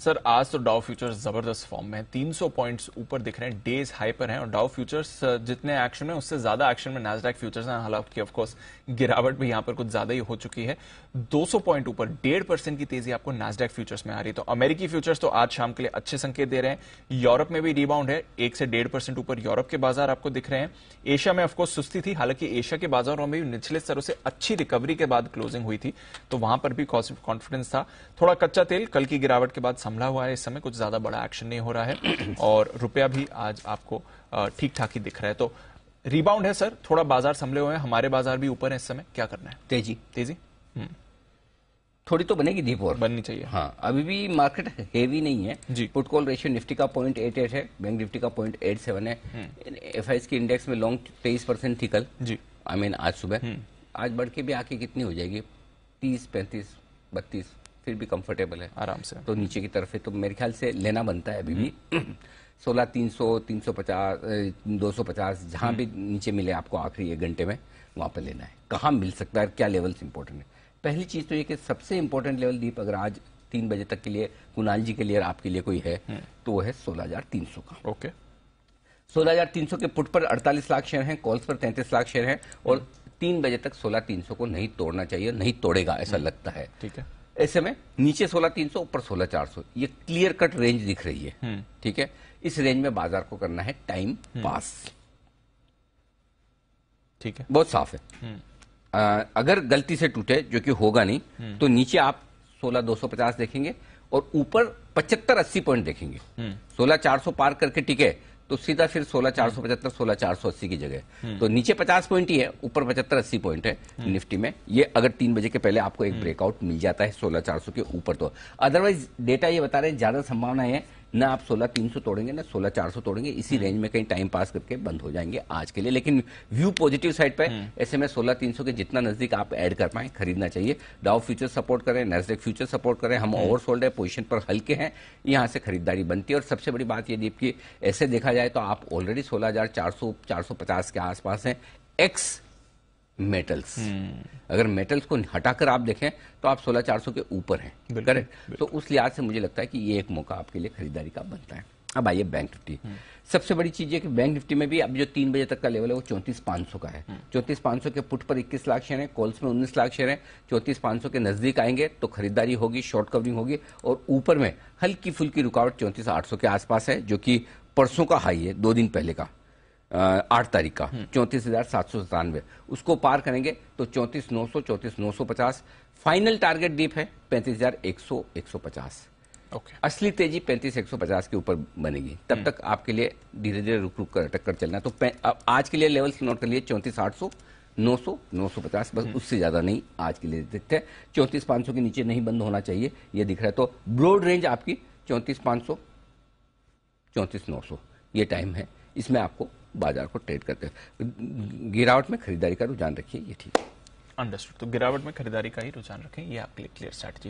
Sir आज तो Dow futures जबरदस्त फॉर्म में 300 पॉइंट ऊपर दिख रहे हैं डेज हाई पर है और डाउ फ्यूचर्स uh, जितने एक्शन में उससे ज्यादा एक्शन में नैसडेक फ्यूचर्स हैं हालांकि ऑफकोर्स गिरावट भी यहां पर कुछ ज्यादा ही हो चुकी है 200 पॉइंट ऊपर डेढ़ परसेंट की तेजी आपको नैसडेक फ्यूचर्स में आ रही है तो अमेरिकी फ्यूचर्स तो आज शाम के लिए अच्छे संकेत दे रहे हैं यूरोप में भी रिबाउंड है एक से डेढ़ परसेंट ऊपर यूरोप के बाजार आपको दिख रहे हैं एशिया में ऑफकोर्स सुस्ती थी हालांकि एशिया के बाजारों में भी निचले स्तरों से अच्छी रिकवरी के बाद क्लोजिंग हुई थी तो वहां पर भी कॉन्फिडेंस था थोड़ा कच्चा तेल कल की गिरावट के बाद संभला हुआ है इस समय कुछ ज्यादा बड़ा एक्शन नहीं हो रहा है और रुपया भी आज आपको ठीक ठाक ही दिख रहा है तो रिबाउंड है सर थोड़ा बाजार संभले हुए हैं हमारे बाजार भी ऊपर है इस समय क्या करना है तेजी तेजी हम्म। थोड़ी तो बनेगी दीप और बननी चाहिए हाँ अभी भी मार्केट हेवी नहीं है जी पुट रेशियो निफ्टी का पॉइंट एट एट है बैंक निफ्टी का पॉइंट एट सेवन है एफ के इंडेक्स में लॉन्ग तेईस परसेंट थी कल जी आई मीन आज सुबह हम्म। आज बढ़ के भी आके कितनी हो जाएगी तीस पैंतीस बत्तीस फिर भी कंफर्टेबल है आराम से तो नीचे की तरफ है तो मेरे ख्याल से लेना बनता है अभी भी हम्म। सोलह तीन सौ तीन सौ पचास दो सौ पचास जहाँ भी हम्म। नीचे मिले आपको आखिरी एक घंटे में वहाँ पर लेना है कहाँ मिल सकता है क्या लेवल इंपॉर्टेंट है पहली चीज़ तो ये कि सबसे इम्पोर्टेंट लेवल दीप अगर आज तीन बजे तक के लिए कुणाल जी के लिए आपके लिए कोई है हम्म। तो वो है सोलह हजार तीन सौ का ओके सोलह हजार तीन सौ के पुट पर अड़तालीस लाख शेयर हैं कॉल्स पर तैंतीस लाख शेयर हैं और तीन बजे तक सोलह तीन सौ को नहीं तोड़ना चाहिए नहीं तोड़ेगा ऐसा लगता है ठीक है ऐसे में नीचे सोलह तीन सौ ऊपर सोलह चार सौ ये क्लियर कट रेंज दिख रही है हम्म। ठीक है इस रेंज में बाजार को करना है टाइम हम्म। पास ठीक है बहुत साफ है आ, हम्म। अगर गलती से टूटे जो कि होगा नहीं तो नीचे आप सोलह दो सौ पचास देखेंगे और ऊपर पचहत्तर अस्सी पॉइंट देखेंगे सोलह चार सौ पार करके टिके तो सीधा फिर सोलह चार सौ पचहत्तर सोलह चार सौ अस्सी की जगह हम्म। तो नीचे पचास पॉइंट ही है ऊपर पचहत्तर अस्सी पॉइंट है हम्म। निफ्टी में ये अगर तीन बजे के पहले आपको एक ब्रेकआउट हम्म। मिल जाता है सोलह चार सौ के ऊपर तो अदरवाइज डेटा ये बता रहे हैं ज्यादा संभावना है ना आप सोलह तीन सौ तोड़ेंगे ना सोलह चार सौ तोड़ेंगे इसी रेंज हम्म। में कहीं टाइम पास करके बंद हो जाएंगे आज के लिए लेकिन व्यू पॉजिटिव साइड पे ऐसे हम्म। में सोलह तीन सौ के जितना नजदीक आप ऐड कर पाए खरीदना चाहिए डाउ फ्यूचर सपोर्ट करें नेसडेक फ्यूचर सपोर्ट करें हम ओवर सोल्ड है पोजिशन पर हल्के हैं यहां से खरीदारी बनती है और सबसे बड़ी बात ये दीप की ऐसे देखा जाए तो आप ऑलरेडी सोलह हजार चार सौ चार सौ पचास के आसपास हैं एक्स मेटल्स हम्म। अगर मेटल्स को हटाकर आप देखें तो आप 16400 के ऊपर हैं करेक्ट तो उस लिहाज से मुझे लगता है कि ये एक मौका आपके लिए खरीदारी का बनता है अब आइए बैंक निफ्टी हम्म। सबसे बड़ी चीज है कि बैंक निफ्टी में भी अब जो तीन बजे तक का लेवल है वो चौंतीस पांच सौ का है हम्म। चौंतीस पांच सौ के पुट पर इक्कीस लाख शेयर हैं कॉल्स में उन्नीस लाख शेयर हैं चौंतीस पांच सौ के नजदीक आएंगे तो खरीदारी होगी शॉर्ट कवरिंग होगी और ऊपर में हल्की फुल्की रुकावट चौंतीस आठ सौ के आसपास है जो कि परसों का हाई है दो दिन पहले का आठ तारीख का चौंतीस हजार सात सौ सतानवे उसको पार करेंगे तो चौंतीस नौ सौ चौंतीस नौ सौ पचास फाइनल टारगेट डीप है पैंतीस हजार एक सौ एक सौ पचास okay. असली तेजी पैंतीस एक सौ पचास के ऊपर बनेगी तब हम्म। तक आपके लिए धीरे धीरे रुक रुक कर टक्कर चलना तो आज के लिए लेवल्स नोट कर लिए चौंतीस आठ सौ नौ सौ नौ सौ पचास बस हम्म। उससे ज़्यादा नहीं आज के लिए देखते हैं चौंतीस पांच सौ के नीचे नहीं बंद होना चाहिए यह दिख रहा है तो ब्रॉड रेंज आपकी चौंतीस पांच सौ चौंतीस नौ सौ ये टाइम है इसमें आपको बाजार को ट्रेड करते हैं गिरावट में खरीदारी का रुझान रखिए ये ठीक है अंडरस्टूड तो गिरावट में खरीदारी का ही रुझान रखें ये आपके लिए क्लियर स्ट्रैटेजी